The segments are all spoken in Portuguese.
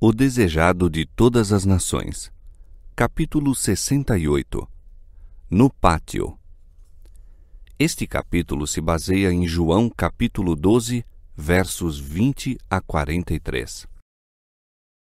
O Desejado de Todas as Nações, capítulo 68 No Pátio Este capítulo se baseia em João, capítulo 12, versos 20 a 43.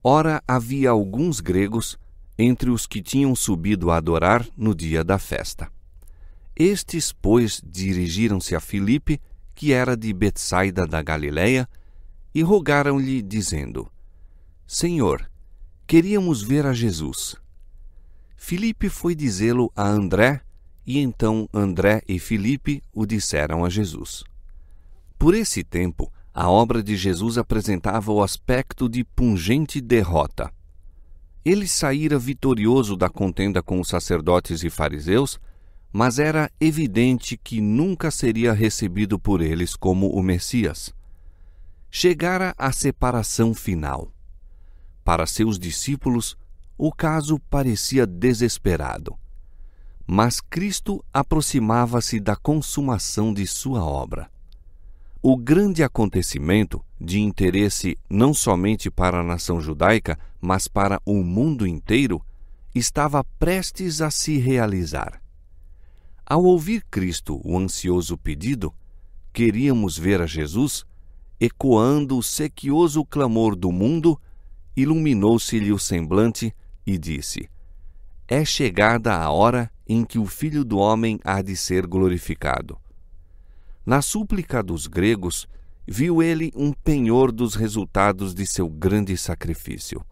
Ora, havia alguns gregos entre os que tinham subido a adorar no dia da festa. Estes, pois, dirigiram-se a Filipe, que era de Betsaida da Galileia, e rogaram-lhe, dizendo: Senhor, queríamos ver a Jesus. Filipe foi dizê-lo a André, e então André e Filipe o disseram a Jesus. Por esse tempo, a obra de Jesus apresentava o aspecto de pungente derrota. Ele saíra vitorioso da contenda com os sacerdotes e fariseus, mas era evidente que nunca seria recebido por eles como o Messias. Chegara a separação final. Para seus discípulos, o caso parecia desesperado. Mas Cristo aproximava-se da consumação de sua obra. O grande acontecimento, de interesse não somente para a nação judaica, mas para o mundo inteiro, estava prestes a se realizar. Ao ouvir Cristo o ansioso pedido, queríamos ver a Jesus ecoando o sequioso clamor do mundo iluminou-se-lhe o semblante e disse: É chegada a hora em que o Filho do Homem há de ser glorificado. Na súplica dos gregos, viu ele um penhor dos resultados de seu grande sacrifício.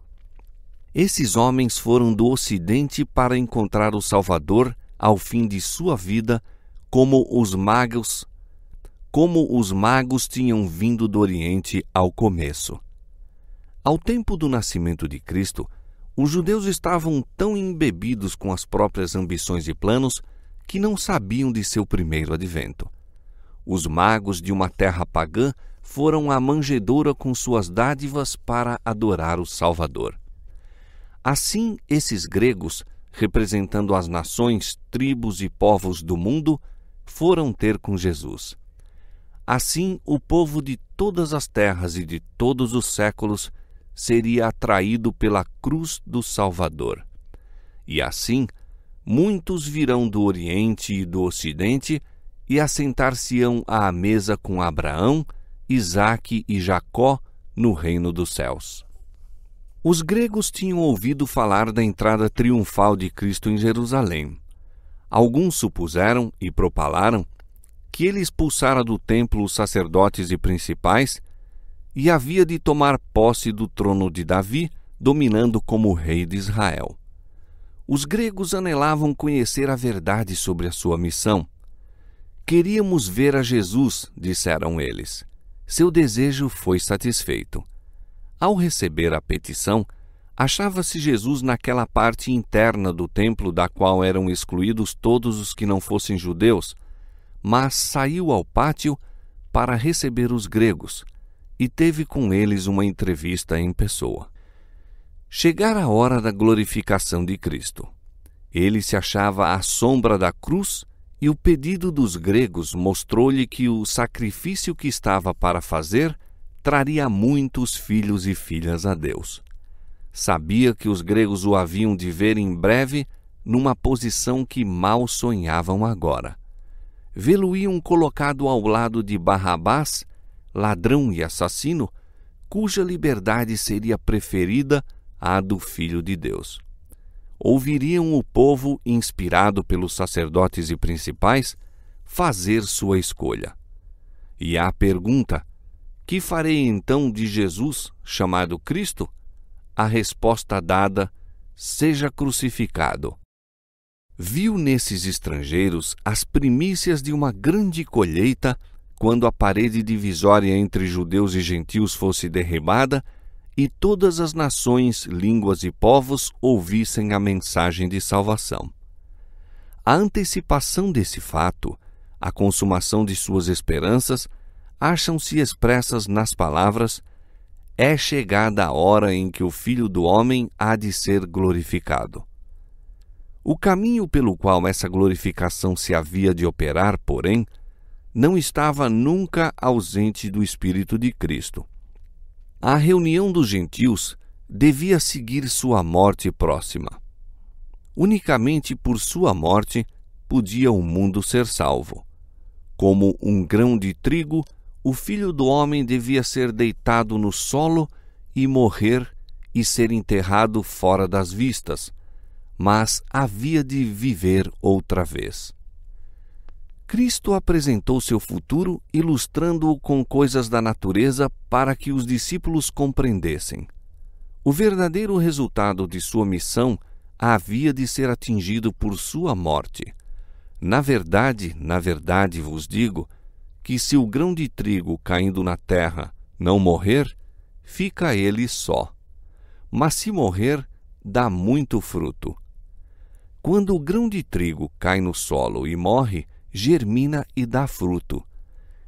Esses homens foram do Ocidente para encontrar o Salvador ao fim de sua vida, como os magos, como os magos tinham vindo do Oriente ao começo. Ao tempo do nascimento de Cristo, os judeus estavam tão embebidos com as próprias ambições e planos que não sabiam de seu primeiro advento. Os magos de uma terra pagã foram à manjedoura com suas dádivas para adorar o Salvador. Assim, esses gregos, representando as nações, tribos e povos do mundo, foram ter com Jesus. Assim, o povo de todas as terras e de todos os séculos seria atraído pela cruz do Salvador. E assim, muitos virão do Oriente e do Ocidente e assentar-se-ão à mesa com Abraão, Isaque e Jacó no reino dos céus. Os gregos tinham ouvido falar da entrada triunfal de Cristo em Jerusalém. Alguns supuseram e propalaram que ele expulsara do templo os sacerdotes e principais e havia de tomar posse do trono de Davi, dominando como rei de Israel. Os gregos anelavam conhecer a verdade sobre a sua missão. Queríamos ver a Jesus, disseram eles. Seu desejo foi satisfeito. Ao receber a petição, achava-se Jesus naquela parte interna do templo da qual eram excluídos todos os que não fossem judeus, mas saiu ao pátio para receber os gregos e teve com eles uma entrevista em pessoa. Chegara a hora da glorificação de Cristo. Ele se achava à sombra da cruz e o pedido dos gregos mostrou-lhe que o sacrifício que estava para fazer traria muitos filhos e filhas a Deus. Sabia que os gregos o haviam de ver em breve numa posição que mal sonhavam agora. Vê-lo-iam colocado ao lado de Barrabás ladrão e assassino, cuja liberdade seria preferida à do Filho de Deus. Ouviriam o povo, inspirado pelos sacerdotes e principais, fazer sua escolha. E à pergunta: Que farei então de Jesus, chamado Cristo? A resposta dada: Seja crucificado viu nesses estrangeiros as primícias de uma grande colheita quando a parede divisória entre judeus e gentios fosse derribada e todas as nações, línguas e povos ouvissem a mensagem de salvação. A antecipação desse fato, a consumação de suas esperanças, acham-se expressas nas palavras: É chegada a hora em que o Filho do Homem há de ser glorificado. O caminho pelo qual essa glorificação se havia de operar, porém, não estava nunca ausente do Espírito de Cristo. A reunião dos gentios devia seguir sua morte próxima. Unicamente por sua morte podia o mundo ser salvo. Como um grão de trigo, o filho do homem devia ser deitado no solo e morrer e ser enterrado fora das vistas, mas havia de viver outra vez. Cristo apresentou seu futuro ilustrando-o com coisas da natureza para que os discípulos compreendessem. O verdadeiro resultado de sua missão havia de ser atingido por sua morte. Na verdade, na verdade vos digo, que se o grão de trigo caindo na terra não morrer, fica ele só. Mas se morrer, dá muito fruto. Quando o grão de trigo cai no solo e morre, germina e dá fruto.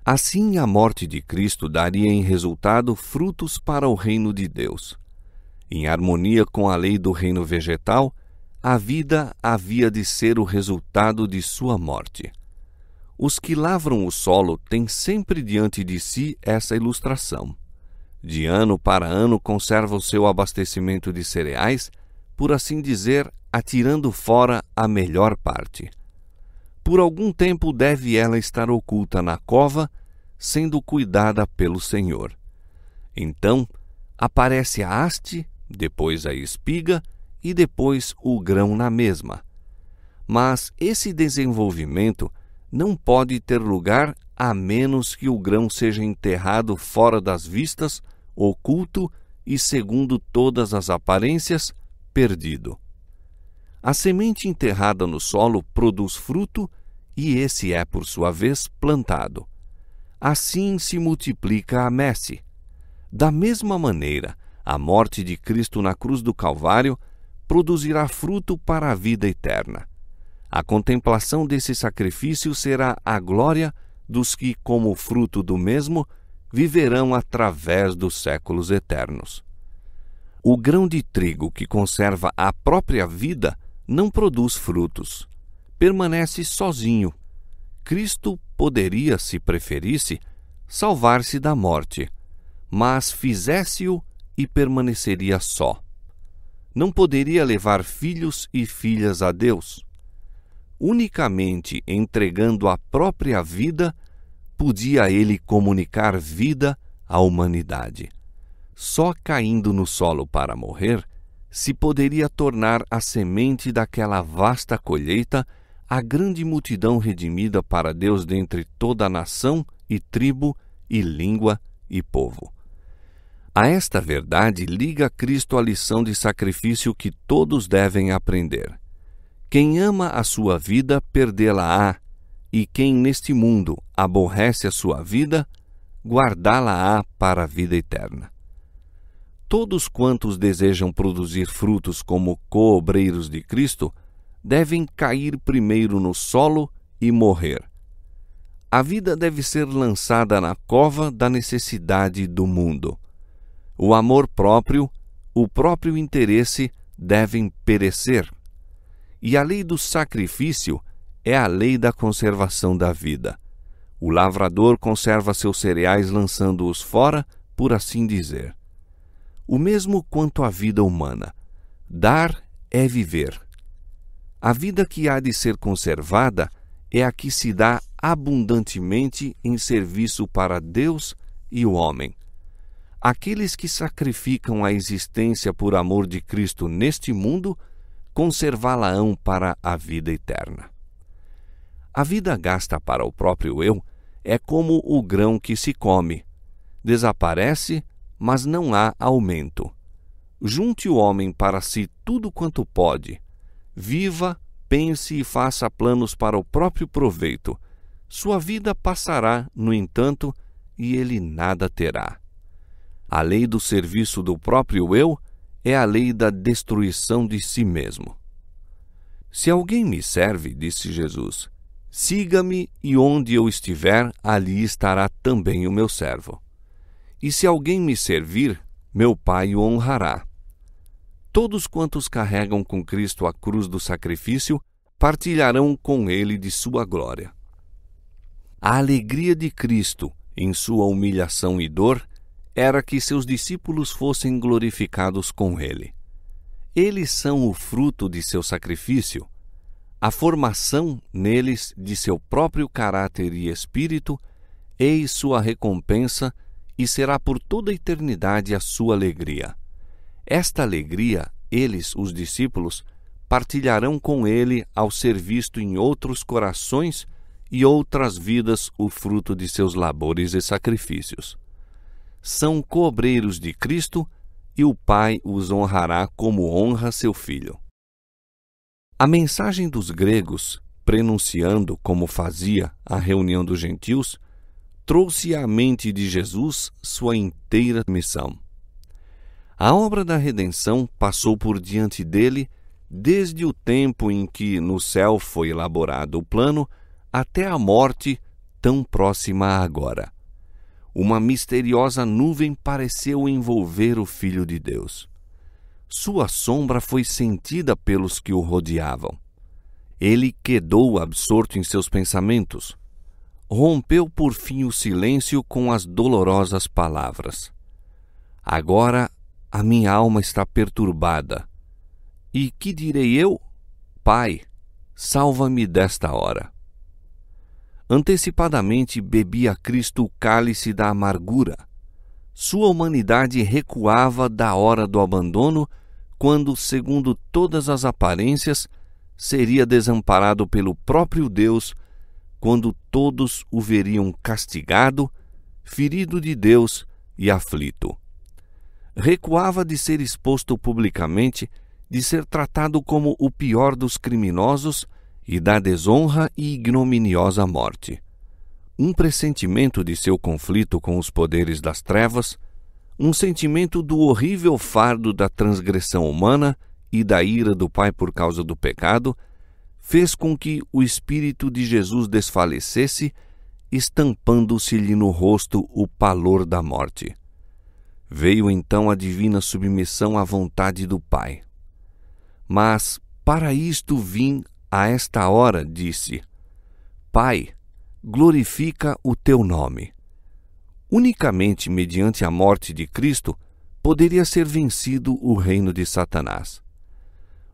Assim, a morte de Cristo daria em resultado frutos para o reino de Deus. Em harmonia com a lei do reino vegetal, a vida havia de ser o resultado de sua morte. Os que lavram o solo têm sempre diante de si essa ilustração. De ano para ano conserva o seu abastecimento de cereais, por assim dizer, atirando fora a melhor parte. Por algum tempo deve ela estar oculta na cova, sendo cuidada pelo Senhor. Então aparece a haste, depois a espiga e depois o grão na mesma. Mas esse desenvolvimento não pode ter lugar a menos que o grão seja enterrado fora das vistas, oculto e, segundo todas as aparências, perdido. A semente enterrada no solo produz fruto, e esse é, por sua vez, plantado. Assim se multiplica a messe. Da mesma maneira, a morte de Cristo na cruz do Calvário produzirá fruto para a vida eterna. A contemplação desse sacrifício será a glória dos que, como fruto do mesmo, viverão através dos séculos eternos. O grão de trigo que conserva a própria vida não produz frutos, permanece sozinho. Cristo poderia, se preferisse, salvar-se da morte, mas fizesse-o e permaneceria só. Não poderia levar filhos e filhas a Deus. Unicamente entregando a própria vida, podia ele comunicar vida à humanidade. Só caindo no solo para morrer se poderia tornar a semente daquela vasta colheita a grande multidão redimida para Deus dentre toda a nação e tribo e língua e povo. A esta verdade liga Cristo a lição de sacrifício que todos devem aprender. Quem ama a sua vida, perdê-la-á, e quem neste mundo aborrece a sua vida, guardá-la-á para a vida eterna. Todos quantos desejam produzir frutos como coobreiros de Cristo devem cair primeiro no solo e morrer. A vida deve ser lançada na cova da necessidade do mundo. O amor próprio, o próprio interesse devem perecer. E a lei do sacrifício é a lei da conservação da vida. O lavrador conserva seus cereais lançando-os fora, por assim dizer o mesmo quanto à vida humana. Dar é viver. A vida que há de ser conservada é a que se dá abundantemente em serviço para Deus e o homem. Aqueles que sacrificam a existência por amor de Cristo neste mundo, conservá-la-ão para a vida eterna. A vida gasta para o próprio eu é como o grão que se come. Desaparece mas não há aumento. Junte o homem para si tudo quanto pode. Viva, pense e faça planos para o próprio proveito. Sua vida passará, no entanto, e ele nada terá. A lei do serviço do próprio eu é a lei da destruição de si mesmo. Se alguém me serve, disse Jesus, siga-me e onde eu estiver, ali estará também o meu servo. E se alguém me servir, meu Pai o honrará. Todos quantos carregam com Cristo a cruz do sacrifício partilharão com ele de sua glória. A alegria de Cristo em sua humilhação e dor era que seus discípulos fossem glorificados com ele. Eles são o fruto de seu sacrifício, a formação neles de seu próprio caráter e espírito, eis sua recompensa e será por toda a eternidade a sua alegria. Esta alegria eles, os discípulos, partilharão com ele ao ser visto em outros corações e outras vidas o fruto de seus labores e sacrifícios. São cobreiros de Cristo e o Pai os honrará como honra seu filho. A mensagem dos gregos, prenunciando como fazia a reunião dos gentios, trouxe à mente de Jesus sua inteira missão. A obra da redenção passou por diante dele desde o tempo em que no céu foi elaborado o plano até a morte tão próxima agora. Uma misteriosa nuvem pareceu envolver o Filho de Deus. Sua sombra foi sentida pelos que o rodeavam. Ele quedou absorto em seus pensamentos rompeu por fim o silêncio com as dolorosas palavras: Agora a minha alma está perturbada. E que direi eu? Pai, salva-me desta hora. Antecipadamente bebia Cristo o cálice da amargura. Sua humanidade recuava da hora do abandono, quando, segundo todas as aparências, seria desamparado pelo próprio Deus quando todos o veriam castigado, ferido de Deus e aflito. Recuava de ser exposto publicamente, de ser tratado como o pior dos criminosos e da desonra e ignominiosa morte. Um pressentimento de seu conflito com os poderes das trevas, um sentimento do horrível fardo da transgressão humana e da ira do Pai por causa do pecado, fez com que o espírito de Jesus desfalecesse, estampando-se-lhe no rosto o palor da morte. Veio então a divina submissão à vontade do Pai. Mas para isto vim a esta hora, disse: Pai, glorifica o teu nome. Unicamente mediante a morte de Cristo poderia ser vencido o reino de Satanás.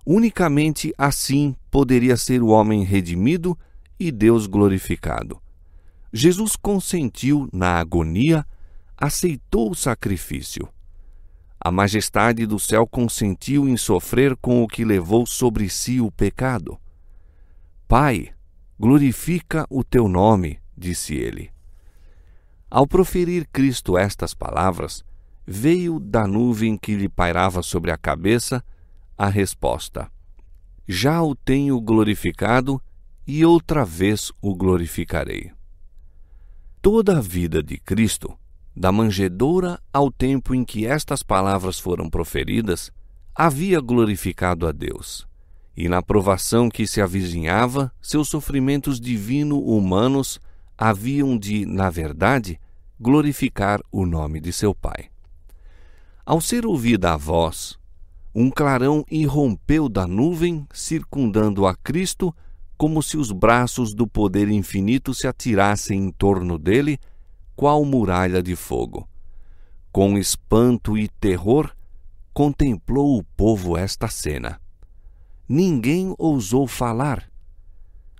Unicamente assim poderia ser o homem redimido e Deus glorificado. Jesus consentiu na agonia, aceitou o sacrifício. A majestade do céu consentiu em sofrer com o que levou sobre si o pecado. Pai, glorifica o teu nome, disse ele. Ao proferir Cristo estas palavras, veio da nuvem que lhe pairava sobre a cabeça a resposta: Já o tenho glorificado e outra vez o glorificarei. Toda a vida de Cristo, da manjedoura ao tempo em que estas palavras foram proferidas, havia glorificado a Deus. E na provação que se avizinhava, seus sofrimentos divino-humanos haviam de, na verdade, glorificar o nome de seu Pai. Ao ser ouvida a voz, um clarão irrompeu da nuvem, circundando a Cristo, como se os braços do poder infinito se atirassem em torno dele, qual muralha de fogo. Com espanto e terror, contemplou o povo esta cena. Ninguém ousou falar.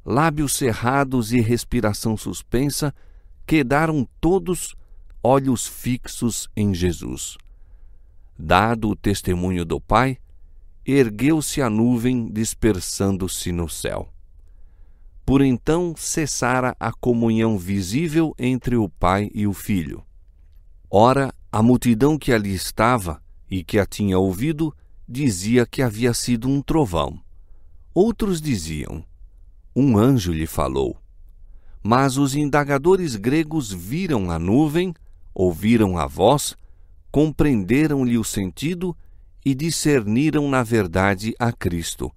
Lábios cerrados e respiração suspensa, quedaram todos olhos fixos em Jesus. Dado o testemunho do Pai, ergueu-se a nuvem, dispersando-se no céu. Por então cessara a comunhão visível entre o Pai e o Filho. Ora, a multidão que ali estava e que a tinha ouvido dizia que havia sido um trovão. Outros diziam: Um anjo lhe falou. Mas os indagadores gregos viram a nuvem, ouviram a voz compreenderam-lhe o sentido e discerniram na verdade a Cristo.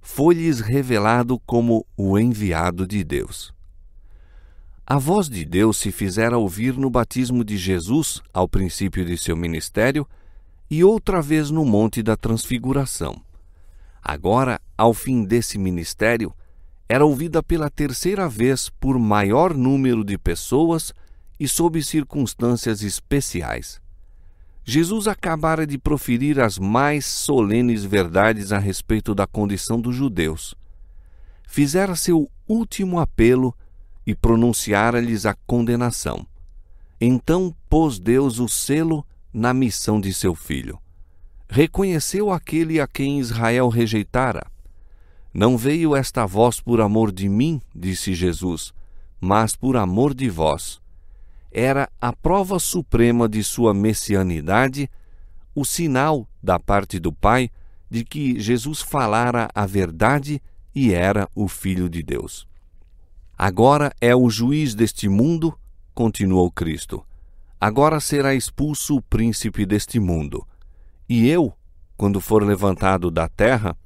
Foi-lhes revelado como o enviado de Deus. A voz de Deus se fizera ouvir no batismo de Jesus, ao princípio de seu ministério, e outra vez no Monte da Transfiguração. Agora, ao fim desse ministério, era ouvida pela terceira vez por maior número de pessoas e sob circunstâncias especiais. Jesus acabara de proferir as mais solenes verdades a respeito da condição dos judeus. Fizera seu último apelo e pronunciara-lhes a condenação. Então pôs Deus o selo na missão de seu filho. Reconheceu aquele a quem Israel rejeitara. Não veio esta voz por amor de mim, disse Jesus, mas por amor de vós, era a prova suprema de sua messianidade, o sinal da parte do Pai de que Jesus falara a verdade e era o Filho de Deus. Agora é o juiz deste mundo, continuou Cristo. Agora será expulso o príncipe deste mundo. E eu, quando for levantado da terra,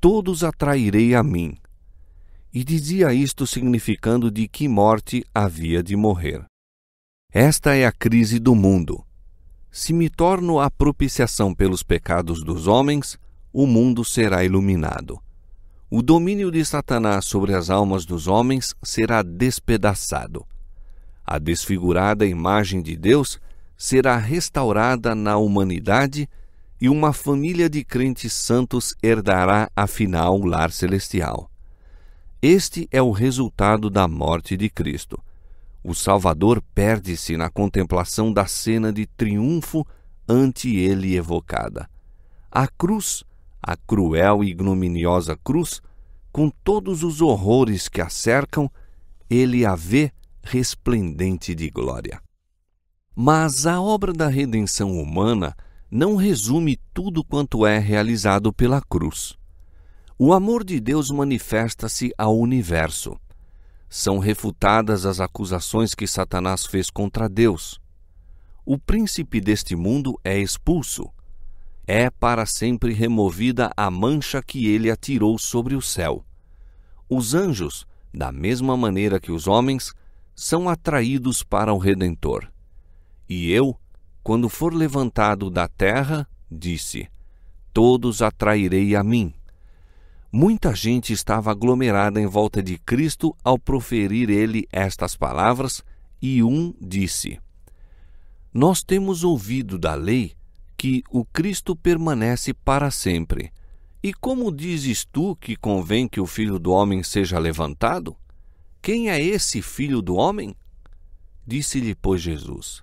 todos atrairei a mim. E dizia isto significando de que morte havia de morrer. Esta é a crise do mundo. Se me torno a propiciação pelos pecados dos homens, o mundo será iluminado. O domínio de Satanás sobre as almas dos homens será despedaçado. A desfigurada imagem de Deus será restaurada na humanidade e uma família de crentes santos herdará afinal o lar celestial. Este é o resultado da morte de Cristo o Salvador perde-se na contemplação da cena de triunfo ante ele evocada. A cruz, a cruel e ignominiosa cruz, com todos os horrores que a cercam, ele a vê resplendente de glória. Mas a obra da redenção humana não resume tudo quanto é realizado pela cruz. O amor de Deus manifesta-se ao universo são refutadas as acusações que Satanás fez contra Deus. O príncipe deste mundo é expulso. É para sempre removida a mancha que ele atirou sobre o céu. Os anjos, da mesma maneira que os homens, são atraídos para o Redentor. E eu, quando for levantado da terra, disse: Todos atrairei a mim. Muita gente estava aglomerada em volta de Cristo ao proferir ele estas palavras, e um disse: Nós temos ouvido da lei que o Cristo permanece para sempre. E como dizes tu que convém que o filho do homem seja levantado? Quem é esse filho do homem? Disse-lhe, pois, Jesus: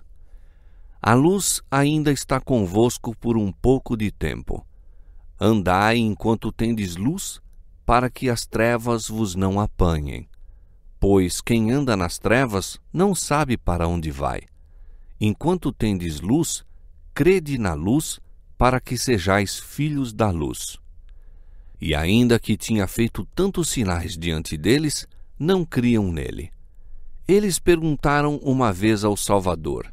A luz ainda está convosco por um pouco de tempo. Andai enquanto tendes luz, para que as trevas vos não apanhem. Pois quem anda nas trevas não sabe para onde vai. Enquanto tendes luz, crede na luz, para que sejais filhos da luz. E ainda que tinha feito tantos sinais diante deles, não criam nele. Eles perguntaram uma vez ao Salvador: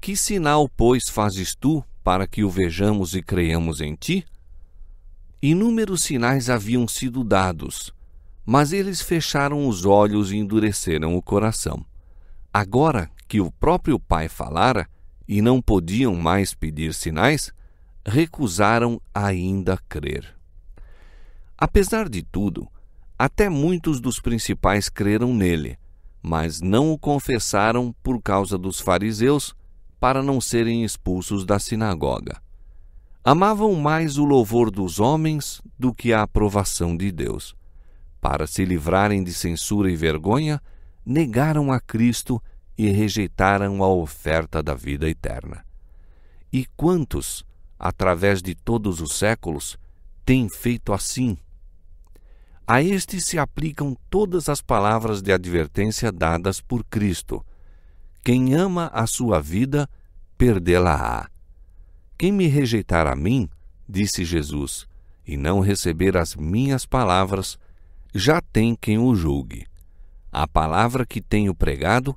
Que sinal, pois, fazes tu para que o vejamos e creiamos em ti? Inúmeros sinais haviam sido dados, mas eles fecharam os olhos e endureceram o coração. Agora que o próprio Pai falara e não podiam mais pedir sinais, recusaram ainda crer. Apesar de tudo, até muitos dos principais creram nele, mas não o confessaram por causa dos fariseus, para não serem expulsos da sinagoga amavam mais o louvor dos homens do que a aprovação de Deus. Para se livrarem de censura e vergonha, negaram a Cristo e rejeitaram a oferta da vida eterna. E quantos, através de todos os séculos, têm feito assim? A este se aplicam todas as palavras de advertência dadas por Cristo. Quem ama a sua vida, perdê-la-á quem me rejeitar a mim, disse Jesus, e não receber as minhas palavras, já tem quem o julgue. A palavra que tenho pregado,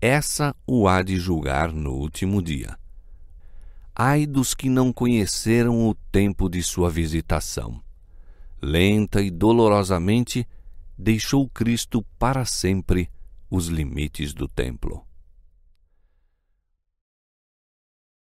essa o há de julgar no último dia. Ai dos que não conheceram o tempo de sua visitação. Lenta e dolorosamente, deixou Cristo para sempre os limites do templo.